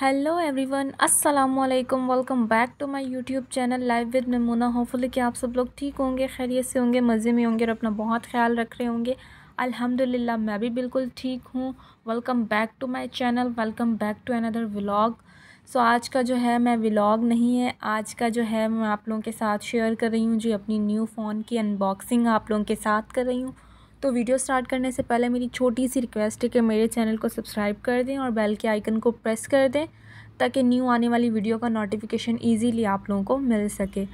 hello everyone अस्सलाम वालेकुम welcome back to my YouTube channel live with नमूना hopefully कि आप सब लोग ठीक होंगे खैरियत से होंगे मज़े में होंगे और अपना बहुत ख्याल रख रहे होंगे अल्हम्दुलिल्लाह मैं भी बिल्कुल ठीक हूँ welcome back to my channel welcome back to another vlog so आज का जो है मैं व्लॉग नहीं है आज का जो है मैं आप लोगों के साथ शेयर कर रही हूँ जो अपनी न्यू फ़ोन की अनबॉक्सिंग आप लोगों के साथ कर रही हूँ तो वीडियो स्टार्ट करने से पहले मेरी छोटी सी रिक्वेस्ट है कि मेरे चैनल को सब्सक्राइब कर दें और बेल के आइकन को प्रेस कर दें ताकि न्यू आने वाली वीडियो का नोटिफिकेशन ईजीली आप लोगों को मिल सके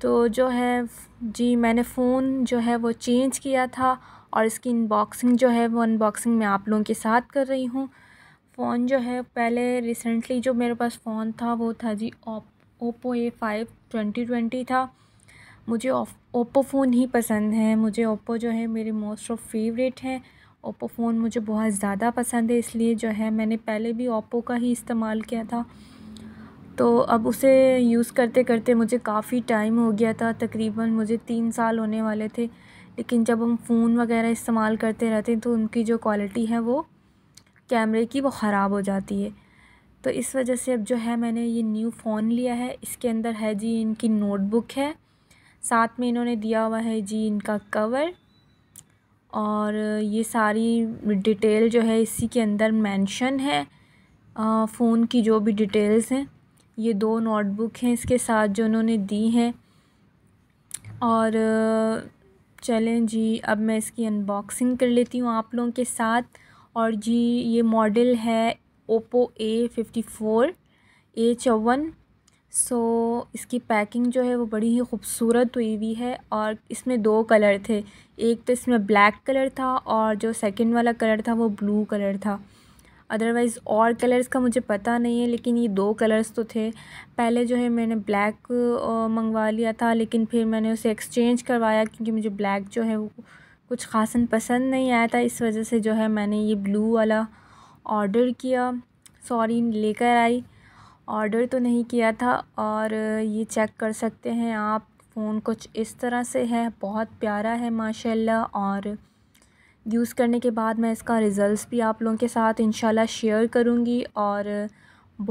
तो जो है जी मैंने फ़ोन जो है वो चेंज किया था और इसकी अनबॉक्सिंग जो है वो अनबॉक्सिंग मैं आप लोगों के साथ कर रही हूँ फ़ोन जो है पहले रिसेंटली जो मेरे पास फ़ोन था वो था जी Oppo A five twenty twenty था मुझे ओप्पो फ़ोन ही पसंद है मुझे ओप्पो जो है मेरे मोस्ट ऑफ़ फेवरेट हैं ओप्पो फ़ोन मुझे बहुत ज़्यादा पसंद है इसलिए जो है मैंने पहले भी ओप्पो का ही इस्तेमाल किया था तो अब उसे यूज़ करते करते मुझे काफ़ी टाइम हो गया था तकरीबन मुझे तीन साल होने वाले थे लेकिन जब हम फ़ोन वगैरह इस्तेमाल करते रहते हैं तो उनकी जो क्वालिटी है वो कैमरे की वो ख़राब हो जाती है तो इस वजह से अब जो है मैंने ये न्यू फ़ोन लिया है इसके अंदर है जी इनकी नोटबुक है साथ में इन्होंने दिया हुआ है जी इनका कवर और ये सारी डिटेल जो है इसी के अंदर मेंशन है फ़ोन की जो भी डिटेल्स हैं ये दो नोटबुक हैं इसके साथ जो उन्होंने दी हैं और चलें जी अब मैं इसकी अनबॉक्सिंग कर लेती हूँ आप लोगों के साथ और जी ये मॉडल है Oppo A fifty four A चौवन सो so, इसकी पैकिंग जो है वो बड़ी ही खूबसूरत हुई हुई है और इसमें दो कलर थे एक तो इसमें ब्लैक कलर था और जो सेकंड वाला कलर था वो ब्लू कलर था अदरवाइज़ और कलर्स का मुझे पता नहीं है लेकिन ये दो कलर्स तो थे पहले जो है मैंने ब्लैक मंगवा लिया था लेकिन फिर मैंने उसे एक्सचेंज करवाया क्योंकि मुझे ब्लैक जो है वो कुछ खासन पसंद नहीं आया था इस वजह से जो है मैंने ये ब्लू वाला ऑर्डर किया सॉरी लेकर आई ऑर्डर तो नहीं किया था और ये चेक कर सकते हैं आप फ़ोन कुछ इस तरह से है बहुत प्यारा है माशाल्लाह और यूज़ करने के बाद मैं इसका रिज़ल्ट्स भी आप लोगों के साथ इंशाल्लाह शेयर करूँगी और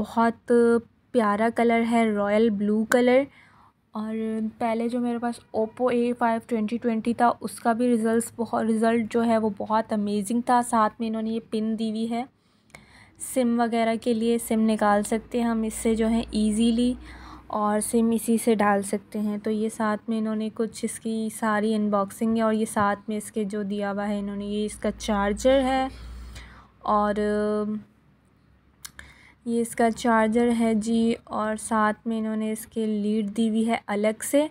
बहुत प्यारा कलर है रॉयल ब्लू कलर और पहले जो मेरे पास Oppo A five twenty twenty था उसका भी रिज़ल्ट बहुत रिज़ल्ट जो है वो बहुत अमेजिंग था साथ में इन्होंने ये पिन दी हुई है सिम वगैरह के लिए सिम निकाल सकते हैं हम इससे जो है इजीली और सिम इसी से डाल सकते हैं तो ये साथ में इन्होंने कुछ इसकी सारी अनबॉक्सिंग है और ये साथ में इसके जो दिया हुआ है इन्होंने ये इसका चार्जर है और ये इसका चार्जर है जी और साथ में इन्होंने इसके लीड दी हुई है अलग से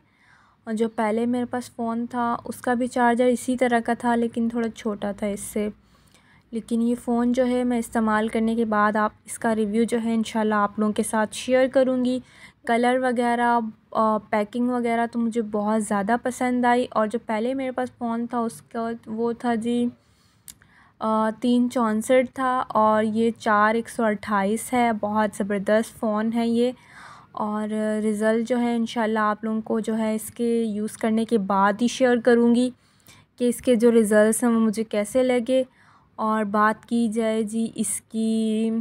और जो पहले मेरे पास फ़ोन था उसका भी चार्जर इसी तरह का था लेकिन थोड़ा छोटा था इससे लेकिन ये फ़ोन जो है मैं इस्तेमाल करने के बाद आप इसका रिव्यू जो है इंशाल्लाह आप लोगों के साथ शेयर करूँगी कलर वगैरह पैकिंग वगैरह तो मुझे बहुत ज़्यादा पसंद आई और जो पहले मेरे पास फ़ोन था उसका वो था जी तीन चौंसठ था और ये चार एक सौ अट्ठाईस है बहुत ज़बरदस्त फ़ोन है ये और रिज़ल्ट जो है इन आप लोगों को जो है इसके यूज़ करने के बाद ही शेयर करूँगी कि इसके जो रिज़ल्ट हैं वो मुझे कैसे लगे और बात की जाए जी इसकी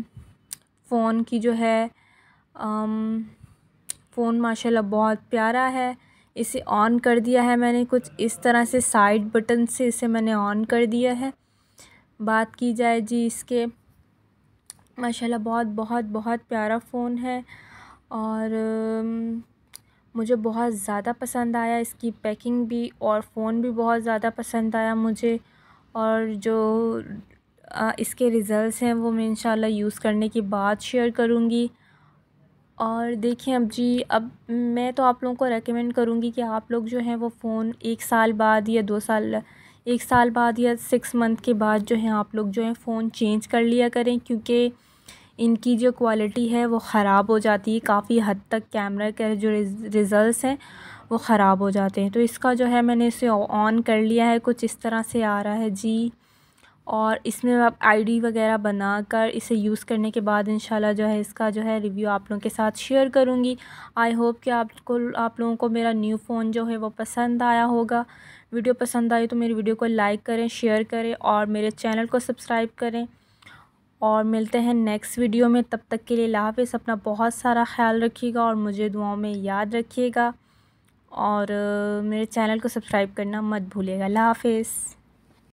फ़ोन की जो है फ़ोन माशाल्लाह बहुत प्यारा है इसे ऑन कर दिया है मैंने कुछ इस तरह से साइड बटन से इसे मैंने ऑन कर दिया है बात की जाए जी इसके माशाल्लाह बहुत बहुत बहुत प्यारा फ़ोन है और मुझे बहुत ज़्यादा पसंद आया इसकी पैकिंग भी और फ़ोन भी बहुत ज़्यादा पसंद आया मुझे और जो इसके रिज़ल्ट्स हैं वो मैं इन यूज़ करने के बाद शेयर करूँगी और देखें अब जी अब मैं तो आप लोगों को रेकमेंड करूँगी कि आप लोग जो हैं वो फ़ोन एक साल बाद या दो साल एक साल बाद या सिक्स मंथ के बाद जो है आप लोग जो है फ़ोन चेंज कर लिया करें क्योंकि इनकी जो क्वालिटी है वो ख़राब हो जाती है काफ़ी हद तक कैमरा के जो रिज़ल्ट हैं वो ख़राब हो जाते हैं तो इसका जो है मैंने इसे ऑन कर लिया है कुछ इस तरह से आ रहा है जी और इसमें आप आईडी वगैरह बनाकर इसे यूज़ करने के बाद इंशाल्लाह जो है इसका जो है रिव्यू आप लोगों के साथ शेयर करूँगी आई होप कि आपको आप लोगों को मेरा न्यू फ़ोन जो है वो पसंद आया होगा वीडियो पसंद आई तो मेरी वीडियो को लाइक करें शेयर करें और मेरे चैनल को सब्सक्राइब करें और मिलते हैं नेक्स्ट वीडियो में तब तक के लिए लाफ़ अपना बहुत सारा ख्याल रखिएगा और मुझे दुआओं में याद रखिएगा और मेरे चैनल को सब्सक्राइब करना मत भूलिएगा अल्लाह हाफिज़